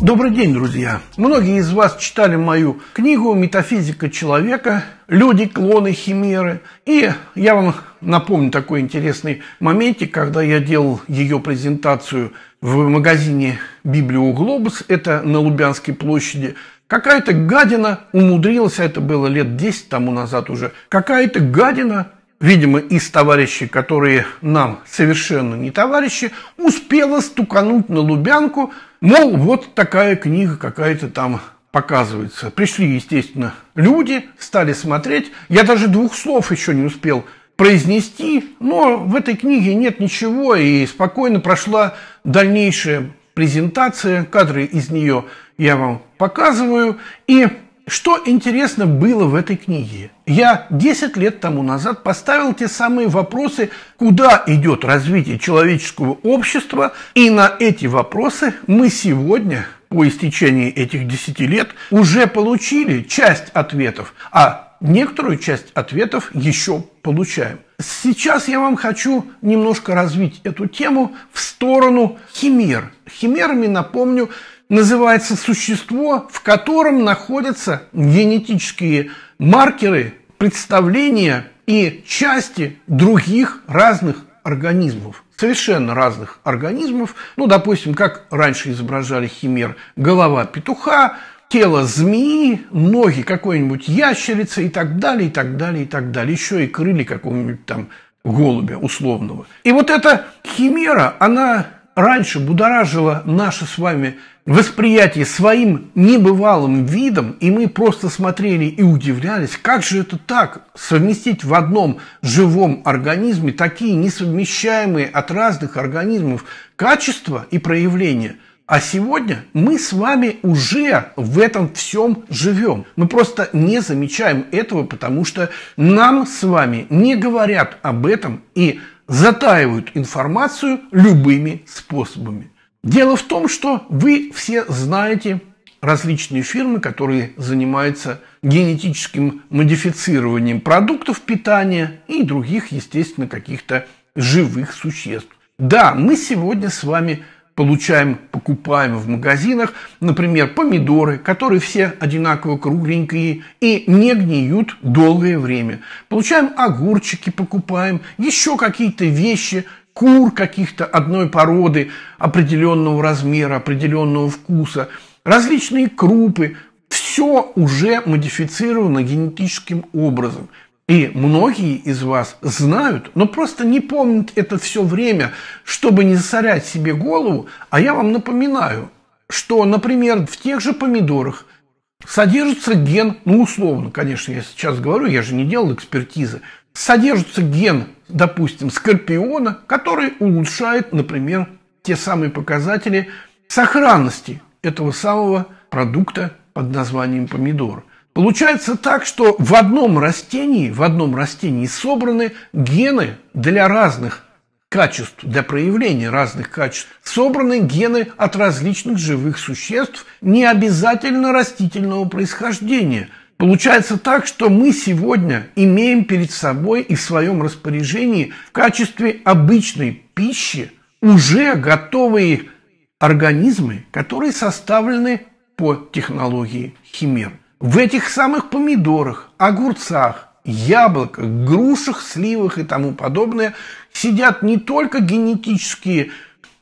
Добрый день, друзья! Многие из вас читали мою книгу «Метафизика человека. Люди, клоны, химеры». И я вам напомню такой интересный моментик, когда я делал ее презентацию в магазине «Библио Глобус», это на Лубянской площади – Какая-то гадина умудрилась, это было лет 10 тому назад уже, какая-то гадина, видимо, из товарищей, которые нам совершенно не товарищи, успела стукануть на Лубянку, мол, вот такая книга какая-то там показывается. Пришли, естественно, люди, стали смотреть. Я даже двух слов еще не успел произнести, но в этой книге нет ничего, и спокойно прошла дальнейшая презентация, кадры из нее – я вам показываю. И что интересно было в этой книге? Я 10 лет тому назад поставил те самые вопросы, куда идет развитие человеческого общества, и на эти вопросы мы сегодня по истечении этих 10 лет уже получили часть ответов, а некоторую часть ответов еще получаем. Сейчас я вам хочу немножко развить эту тему в сторону химер. Химерами, напомню, называется существо, в котором находятся генетические маркеры, представления и части других разных организмов совершенно разных организмов. Ну, допустим, как раньше изображали химер, голова петуха, тело змеи, ноги какой-нибудь ящерицы и так далее, и так далее, и так далее. Еще и крылья какого-нибудь там голубя условного. И вот эта химера, она раньше будоражила наше с вами восприятие своим небывалым видом, и мы просто смотрели и удивлялись, как же это так, совместить в одном живом организме такие несовмещаемые от разных организмов качества и проявления – а сегодня мы с вами уже в этом всем живем. Мы просто не замечаем этого, потому что нам с вами не говорят об этом и затаивают информацию любыми способами. Дело в том, что вы все знаете различные фирмы, которые занимаются генетическим модифицированием продуктов питания и других, естественно, каких-то живых существ. Да, мы сегодня с вами получаем, покупаем в магазинах, например, помидоры, которые все одинаково кругленькие и не гниют долгое время. Получаем огурчики, покупаем еще какие-то вещи, кур каких-то одной породы, определенного размера, определенного вкуса, различные крупы. Все уже модифицировано генетическим образом. И многие из вас знают, но просто не помнят это все время, чтобы не засорять себе голову. А я вам напоминаю, что, например, в тех же помидорах содержится ген, ну условно, конечно, я сейчас говорю, я же не делал экспертизы, содержится ген допустим, скорпиона, который улучшает, например, те самые показатели сохранности этого самого продукта под названием помидор. Получается так, что в одном растении, в одном растении собраны гены для разных качеств, для проявления разных качеств, собраны гены от различных живых существ, не обязательно растительного происхождения – Получается так, что мы сегодня имеем перед собой и в своем распоряжении в качестве обычной пищи уже готовые организмы, которые составлены по технологии химер. В этих самых помидорах, огурцах, яблоках, грушах, сливах и тому подобное сидят не только генетические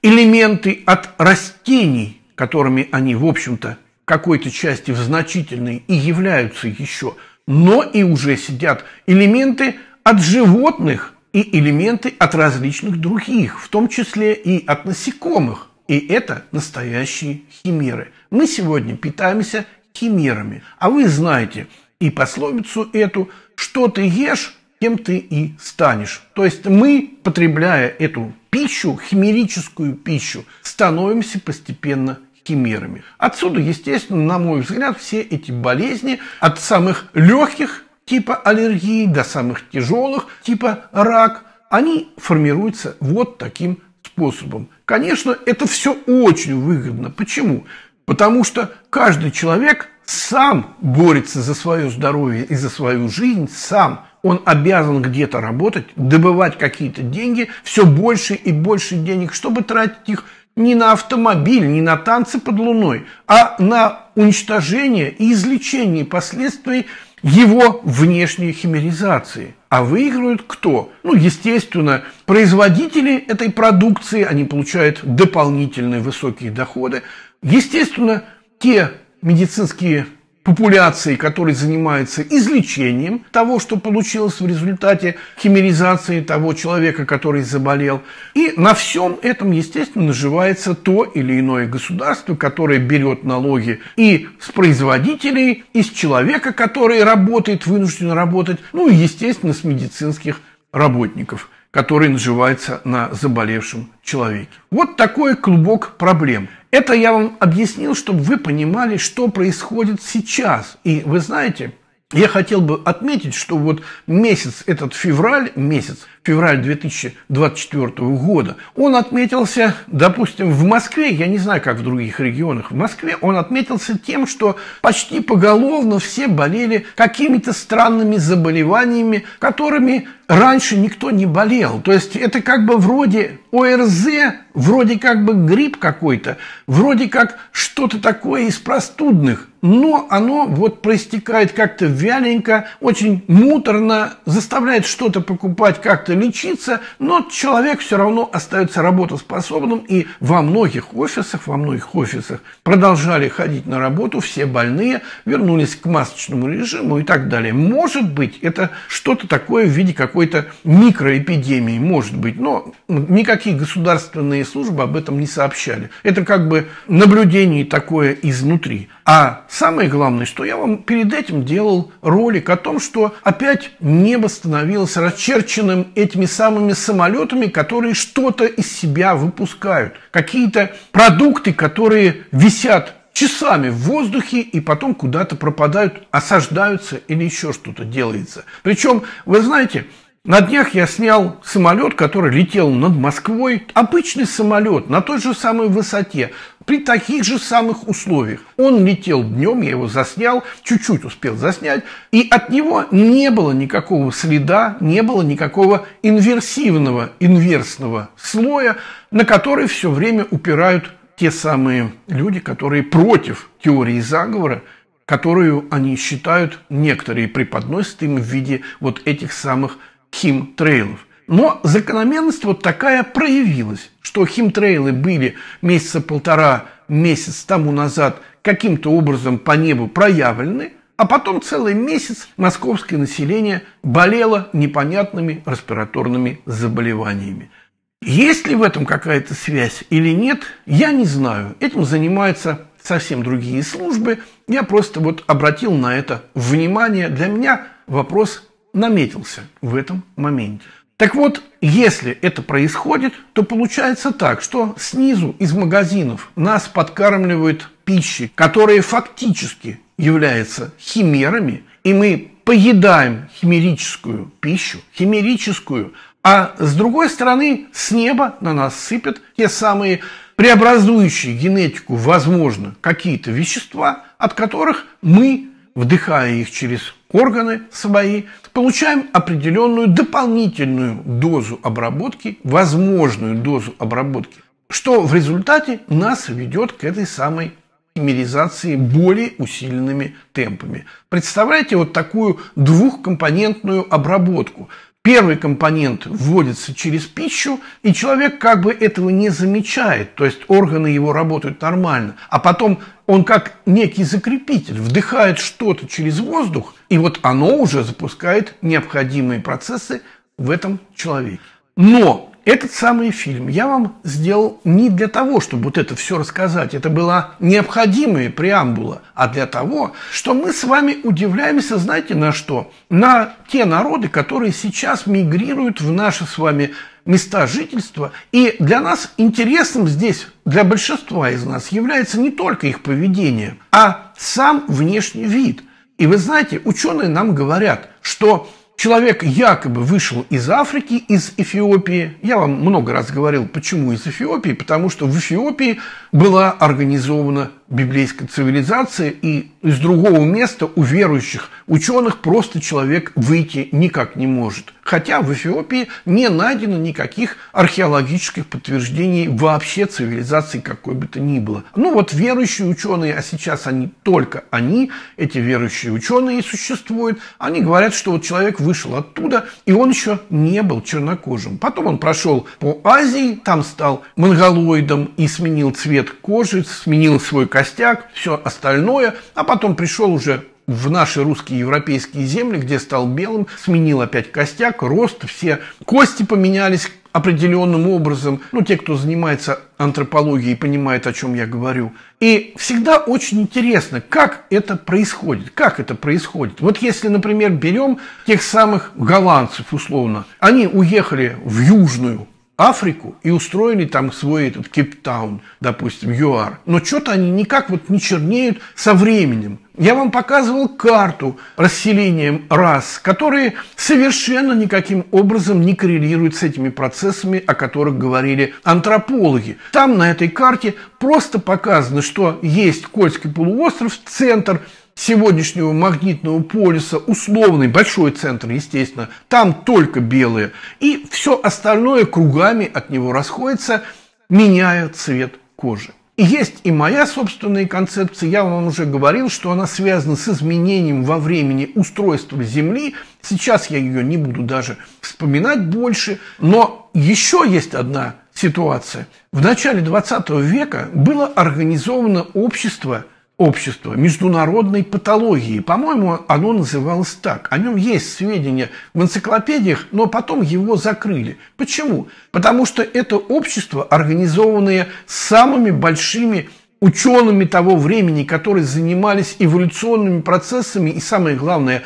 элементы от растений, которыми они, в общем-то, какой-то части в значительной и являются еще, но и уже сидят элементы от животных и элементы от различных других, в том числе и от насекомых. И это настоящие химеры. Мы сегодня питаемся химерами. А вы знаете и пословицу эту «что ты ешь, кем ты и станешь». То есть мы, потребляя эту пищу, химерическую пищу, становимся постепенно мерами. Отсюда, естественно, на мой взгляд, все эти болезни от самых легких типа аллергии до самых тяжелых типа рак, они формируются вот таким способом. Конечно, это все очень выгодно. Почему? Потому что каждый человек сам борется за свое здоровье и за свою жизнь сам. Он обязан где-то работать, добывать какие-то деньги, все больше и больше денег, чтобы тратить их не на автомобиль, не на танцы под луной, а на уничтожение и излечение последствий его внешней химеризации. А выигрывают кто? Ну, естественно, производители этой продукции, они получают дополнительные высокие доходы. Естественно, те медицинские популяции, который занимается излечением того, что получилось в результате химеризации того человека, который заболел. И на всем этом, естественно, наживается то или иное государство, которое берет налоги и с производителей, и с человека, который работает, вынужден работать, ну и, естественно, с медицинских работников который наживается на заболевшем человеке. Вот такой клубок проблем. Это я вам объяснил, чтобы вы понимали, что происходит сейчас. И вы знаете, я хотел бы отметить, что вот месяц, этот февраль месяц, февраль 2024 года, он отметился, допустим, в Москве, я не знаю, как в других регионах, в Москве он отметился тем, что почти поголовно все болели какими-то странными заболеваниями, которыми раньше никто не болел. То есть это как бы вроде ОРЗ, вроде как бы грипп какой-то, вроде как что-то такое из простудных, но оно вот проистекает как-то вяленько, очень муторно, заставляет что-то покупать как-то как-то лечиться, но человек все равно остается работоспособным, и во многих офисах, во многих офисах продолжали ходить на работу все больные, вернулись к масочному режиму и так далее. Может быть, это что-то такое в виде какой-то микроэпидемии, может быть, но никакие государственные службы об этом не сообщали. Это как бы наблюдение такое изнутри. А самое главное, что я вам перед этим делал ролик о том, что опять небо становилось расчерченным этими самыми самолетами, которые что-то из себя выпускают. Какие-то продукты, которые висят часами в воздухе и потом куда-то пропадают, осаждаются или еще что-то делается. Причем, вы знаете, на днях я снял самолет, который летел над Москвой. Обычный самолет на той же самой высоте, при таких же самых условиях. Он летел днем, я его заснял, чуть-чуть успел заснять, и от него не было никакого следа, не было никакого инверсивного, инверсного слоя, на который все время упирают те самые люди, которые против теории заговора, которую они считают, некоторые преподносят им в виде вот этих самых химтрейлов. Но закономерность вот такая проявилась, что химтрейлы были месяца полтора, месяц тому назад каким-то образом по небу проявлены, а потом целый месяц московское население болело непонятными респираторными заболеваниями. Есть ли в этом какая-то связь или нет, я не знаю. Этим занимаются совсем другие службы. Я просто вот обратил на это внимание. Для меня вопрос наметился в этом моменте. Так вот, если это происходит, то получается так, что снизу из магазинов нас подкармливают пищи, которые фактически являются химерами, и мы поедаем химерическую пищу, химерическую, а с другой стороны с неба на нас сыпят те самые преобразующие генетику, возможно, какие-то вещества, от которых мы, вдыхая их через органы свои, получаем определенную дополнительную дозу обработки, возможную дозу обработки, что в результате нас ведет к этой самой полимеризации более усиленными темпами. Представляете вот такую двухкомпонентную обработку. Первый компонент вводится через пищу, и человек как бы этого не замечает, то есть органы его работают нормально, а потом он как некий закрепитель вдыхает что-то через воздух – и вот оно уже запускает необходимые процессы в этом человеке. Но этот самый фильм я вам сделал не для того, чтобы вот это все рассказать. Это была необходимая преамбула, а для того, что мы с вами удивляемся, знаете, на что? На те народы, которые сейчас мигрируют в наши с вами места жительства. И для нас интересным здесь, для большинства из нас, является не только их поведение, а сам внешний вид – и вы знаете, ученые нам говорят, что человек якобы вышел из Африки, из Эфиопии. Я вам много раз говорил, почему из Эфиопии, потому что в Эфиопии была организована библейской цивилизации, и из другого места у верующих ученых просто человек выйти никак не может. Хотя в Эфиопии не найдено никаких археологических подтверждений вообще цивилизации какой бы то ни было. Ну вот верующие ученые, а сейчас они только они, эти верующие ученые существуют, они говорят, что вот человек вышел оттуда, и он еще не был чернокожим. Потом он прошел по Азии, там стал монголоидом и сменил цвет кожи, сменил свой костюм костяк, все остальное, а потом пришел уже в наши русские европейские земли, где стал белым, сменил опять костяк, рост, все кости поменялись определенным образом. Ну, те, кто занимается антропологией, понимают, о чем я говорю. И всегда очень интересно, как это происходит. Как это происходит? Вот если, например, берем тех самых голландцев, условно, они уехали в Южную Африку и устроили там свой этот Кейптаун, допустим, ЮАР. Но что-то они никак вот не чернеют со временем. Я вам показывал карту расселения рас, которые совершенно никаким образом не коррелируют с этими процессами, о которых говорили антропологи. Там на этой карте просто показано, что есть Кольский полуостров, центр – сегодняшнего магнитного полюса, условный большой центр, естественно, там только белые, и все остальное кругами от него расходится, меняя цвет кожи. И есть и моя собственная концепция, я вам уже говорил, что она связана с изменением во времени устройства Земли. Сейчас я ее не буду даже вспоминать больше. Но еще есть одна ситуация. В начале 20 века было организовано общество общества, международной патологии. По-моему, оно называлось так. О нем есть сведения в энциклопедиях, но потом его закрыли. Почему? Потому что это общество, организованное самыми большими учеными того времени, которые занимались эволюционными процессами и, самое главное,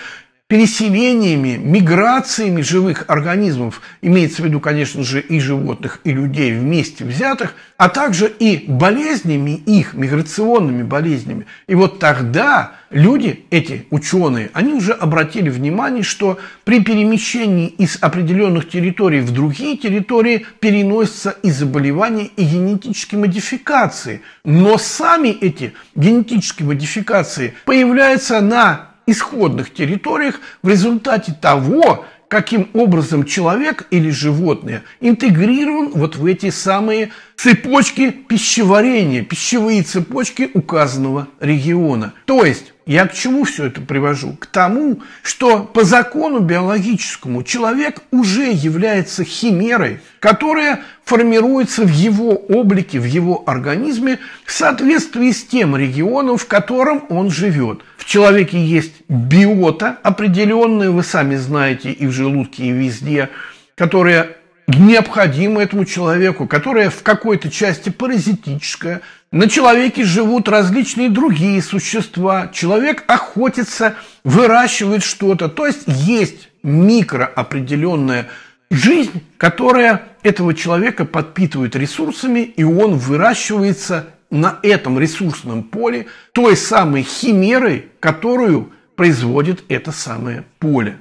переселениями, миграциями живых организмов, имеется в виду, конечно же, и животных, и людей вместе взятых, а также и болезнями их, миграционными болезнями. И вот тогда люди, эти ученые, они уже обратили внимание, что при перемещении из определенных территорий в другие территории переносятся и заболевания, и генетические модификации. Но сами эти генетические модификации появляются на исходных территориях в результате того, каким образом человек или животное интегрирован вот в эти самые цепочки пищеварения, пищевые цепочки указанного региона. То есть, я к чему все это привожу? К тому, что по закону биологическому человек уже является химерой, которая формируется в его облике, в его организме в соответствии с тем регионом, в котором он живет – человеке есть биота определенная, вы сами знаете, и в желудке, и везде, которая необходима этому человеку, которая в какой-то части паразитическая. На человеке живут различные другие существа. Человек охотится, выращивает что-то. То есть есть микроопределенная жизнь, которая этого человека подпитывает ресурсами, и он выращивается на этом ресурсном поле той самой химерой, которую производит это самое поле.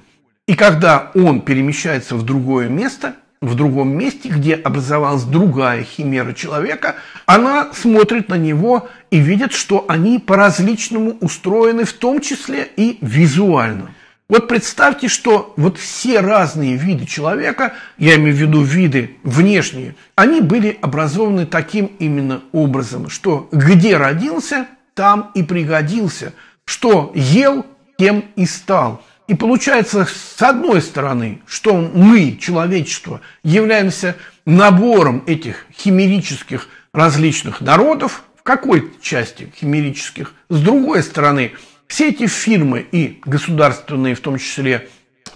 И когда он перемещается в другое место, в другом месте, где образовалась другая химера человека, она смотрит на него и видит, что они по-различному устроены, в том числе и визуально. Вот представьте, что вот все разные виды человека, я имею в виду виды внешние, они были образованы таким именно образом, что где родился, там и пригодился, что ел, тем и стал. И получается, с одной стороны, что мы, человечество, являемся набором этих химерических различных народов, в какой части химерических, с другой стороны – все эти фирмы и государственные, в том числе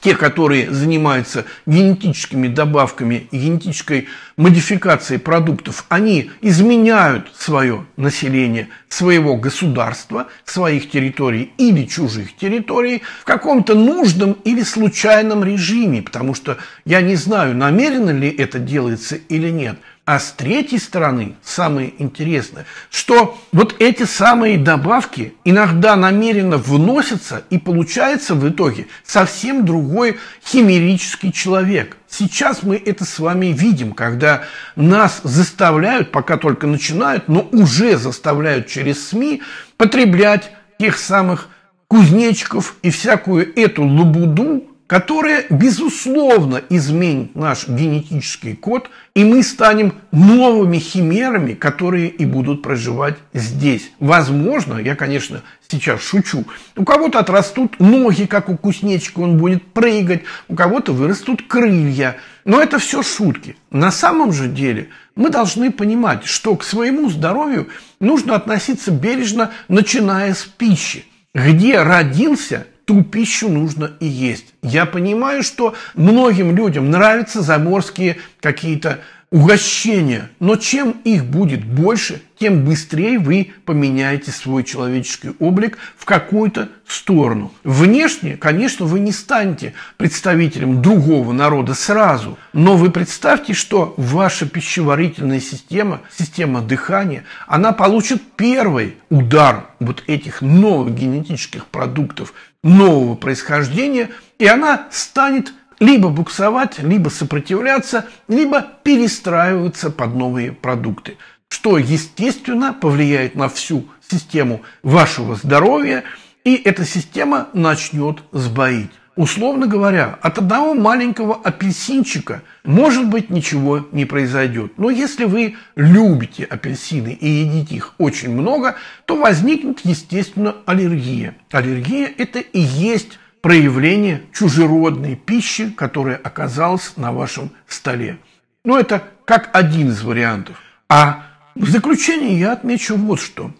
те, которые занимаются генетическими добавками и генетической модификацией продуктов, они изменяют свое население, своего государства, своих территорий или чужих территорий в каком-то нужном или случайном режиме, потому что я не знаю, намеренно ли это делается или нет. А с третьей стороны, самое интересное, что вот эти самые добавки иногда намеренно вносятся и получается в итоге совсем другой химерический человек. Сейчас мы это с вами видим, когда нас заставляют, пока только начинают, но уже заставляют через СМИ потреблять тех самых кузнечиков и всякую эту лабуду, которое безусловно, изменит наш генетический код, и мы станем новыми химерами, которые и будут проживать здесь. Возможно, я, конечно, сейчас шучу, у кого-то отрастут ноги, как у кузнечика, он будет прыгать, у кого-то вырастут крылья. Но это все шутки. На самом же деле мы должны понимать, что к своему здоровью нужно относиться бережно, начиная с пищи. Где родился, ту пищу нужно и есть. Я понимаю, что многим людям нравятся заморские какие-то угощения, но чем их будет больше, тем быстрее вы поменяете свой человеческий облик в какую-то сторону. Внешне, конечно, вы не станете представителем другого народа сразу, но вы представьте, что ваша пищеварительная система, система дыхания, она получит первый удар вот этих новых генетических продуктов – нового происхождения, и она станет либо буксовать, либо сопротивляться, либо перестраиваться под новые продукты, что, естественно, повлияет на всю систему вашего здоровья, и эта система начнет сбоить. Условно говоря, от одного маленького апельсинчика, может быть, ничего не произойдет. Но если вы любите апельсины и едите их очень много, то возникнет, естественно, аллергия. Аллергия – это и есть проявление чужеродной пищи, которая оказалась на вашем столе. Но это как один из вариантов. А в заключение я отмечу вот что.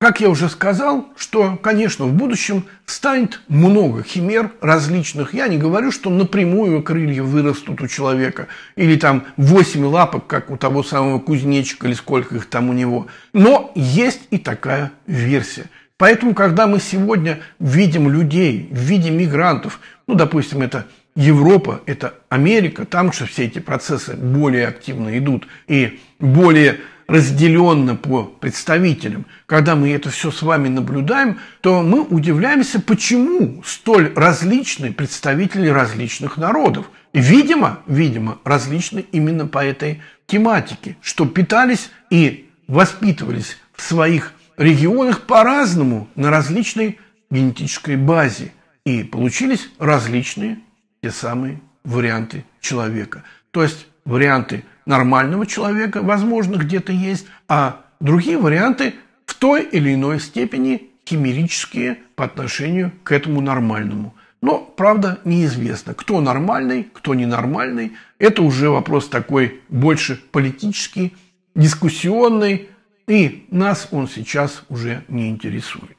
Как я уже сказал, что, конечно, в будущем станет много химер различных. Я не говорю, что напрямую крылья вырастут у человека, или там 8 лапок, как у того самого кузнечика, или сколько их там у него. Но есть и такая версия. Поэтому, когда мы сегодня видим людей, в виде мигрантов, ну, допустим, это Европа, это Америка, там же все эти процессы более активно идут и более разделенно по представителям, когда мы это все с вами наблюдаем, то мы удивляемся, почему столь различные представители различных народов. видимо, видимо, различны именно по этой тематике, что питались и воспитывались в своих регионах по-разному на различной генетической базе. И получились различные те самые варианты человека. То есть варианты нормального человека, возможно, где-то есть, а другие варианты в той или иной степени химерические по отношению к этому нормальному. Но, правда, неизвестно, кто нормальный, кто ненормальный. Это уже вопрос такой больше политический, дискуссионный, и нас он сейчас уже не интересует.